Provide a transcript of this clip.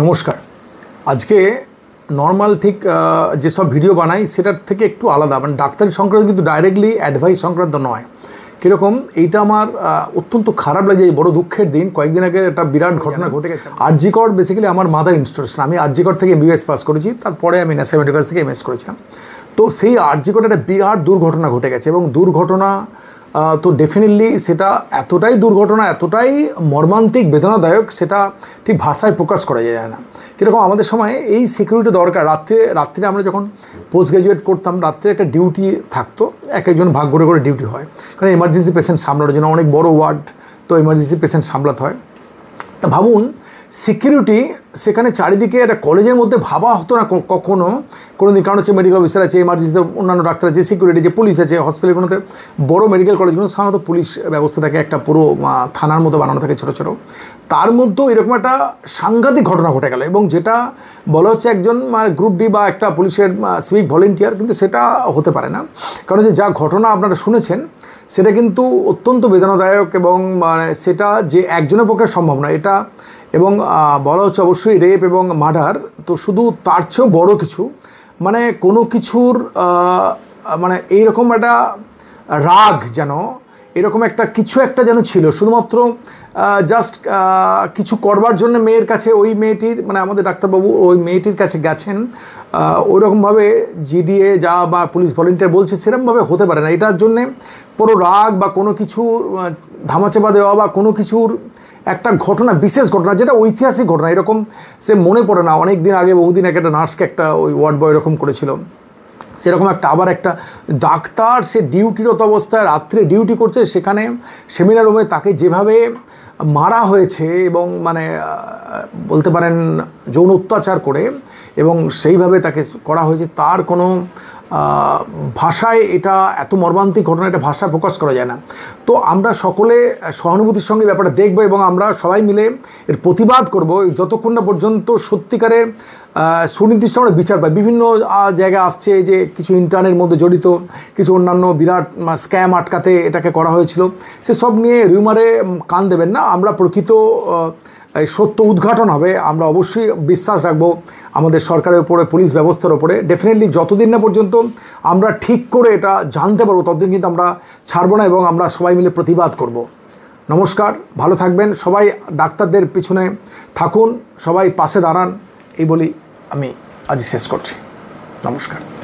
নমস্কার আজকে নর্মাল ঠিক যেসব ভিডিও বানাই সেটার থেকে একটু আলাদা মানে ডাক্তারি সংক্রান্ত কিন্তু ডাইরেক্টলি অ্যাডভাইস সংক্রান্ত নয় কীরকম এইটা আমার অত্যন্ত খারাপ লাগে এই বড় দুঃখের দিন কয়েকদিন আগে একটা বিরাট ঘটনা ঘটে গেছে কর বেসিক্যালি আমার মাদার ইনস্টিটিউশন আমি আরজিকর থেকে এমবিএস পাস করেছি তারপরে আমি ন্যাশনাল মেডিকেল e থেকে এমএস করেছিলাম তো সেই আরজিকর একটা বিরাট দুর্ঘটনা ঘটে গেছে এবং দুর্ঘটনা তো ডেফিনেটলি সেটা এতটাই দুর্ঘটনা এতটাই মর্মান্তিক বেদনাদায়ক সেটা ঠিক ভাষায় প্রকাশ করা যায় না কীরকম আমাদের সময় এই সিকিউরিটি দরকার রাত্রে রাত্রে আমরা যখন পোস্ট গ্রাজুয়েট করতাম রাত্রে একটা ডিউটি থাকতো এক একজন ভাগ করে করে ডিউটি হয় কারণ এমার্জেন্সি পেশেন্ট সামলানোর জন্য অনেক বড় ওয়ার্ড তো এমার্জেন্সি পেশেন্ট সামলাতে হয় তা ভাবুন সিকিউরিটি সেখানে চারিদিকে একটা কলেজের মধ্যে ভাবা হতো না কখনো কোনো দিন কারণ হচ্ছে মেডিকেল অফিসার আছে এমার্জেন্সিতে অন্যান্য ডাক্তার আছে সিকিউরিটি যে পুলিশ আছে হসপিটালগুলোতে বড় মেডিকেল কলেজগুলো সাধারণত পুলিশ ব্যবস্থা থাকে একটা পুরো থানার মতো বানানো থাকে ছোটো ছোটো তার মধ্যেও এরকম একটা সাংঘাতিক ঘটনা ঘটে গেল এবং যেটা বলা হচ্ছে একজন গ্রুপ মানে ডি বা একটা পুলিশের সিভিক ভলেন্টিয়ার কিন্তু সেটা হতে পারে না কারণ যে যা ঘটনা আপনারা শুনেছেন সেটা কিন্তু অত্যন্ত বেদনাদায়ক এবং মানে সেটা যে একজনের পক্ষে সম্ভব নয় এটা এবং বলা হচ্ছে অবশ্যই রেপ এবং মার্ডার তো শুধু তার চেয়েও বড়ো কিছু মানে কোনো কিছুর মানে এইরকম একটা রাগ যেন এরকম একটা কিছু একটা যেন ছিল শুধুমাত্র জাস্ট কিছু করবার জন্য মেয়ের কাছে ওই মেয়েটির মানে আমাদের ডাক্তারবাবু ওই মেয়েটির কাছে গেছেন ওইরকমভাবে জিডিএ যা বা পুলিশ ভলেন্টিয়ার বলছে সেরকমভাবে হতে পারে না এটার জন্যে পুরো রাগ বা কোনো কিছু ধামাচেপা দেওয়া বা কোনো কিছুর একটা ঘটনা বিশেষ ঘটনা যেটা ঐতিহাসিক ঘটনা এরকম সে মনে পড়ে না অনেক দিন আগে বহুদিন আগে একটা নার্সকে একটা ওই ওয়ার্ড বয় এরকম করেছিল সেরকম একটা আবার একটা ডাক্তার সে ডিউটিরত অবস্থায় রাত্রে ডিউটি করছে সেখানে সেমিনার রুমে তাকে যেভাবে মারা হয়েছে এবং মানে বলতে পারেন যৌন অত্যাচার করে এবং সেইভাবে তাকে করা হয়েছে তার কোনো ভাষায় এটা এত মর্মান্তিক ঘটনা এটা ভাষায় প্রকাশ করা যায় না তো আমরা সকলে সহানুভূতির সঙ্গে ব্যাপারটা দেখব এবং আমরা সবাই মিলে এর প্রতিবাদ করব যতক্ষণ না পর্যন্ত সত্যিকারের সুনির্দিষ্ট আমরা বিচার পাই বিভিন্ন জায়গায় আসছে যে কিছু ইন্টারনের মধ্যে জড়িত কিছু অন্যান্য বিরাট স্ক্যাম আটকাতে এটাকে করা হয়েছিল সে সব নিয়ে রিউমারে কান দেবেন না আমরা প্রকৃত এই সত্য উদ্ঘাটন হবে আমরা অবশ্যই বিশ্বাস রাখবো আমাদের সরকারের উপরে পুলিশ ব্যবস্থার উপরে ডেফিনেটলি যতদিন না পর্যন্ত আমরা ঠিক করে এটা জানতে পারবো ততদিন কিন্তু আমরা ছাড়বো না এবং আমরা সবাই মিলে প্রতিবাদ করব। নমস্কার ভালো থাকবেন সবাই ডাক্তারদের পিছনে থাকুন সবাই পাশে দাঁড়ান এই বলি আমি আজ শেষ করছি নমস্কার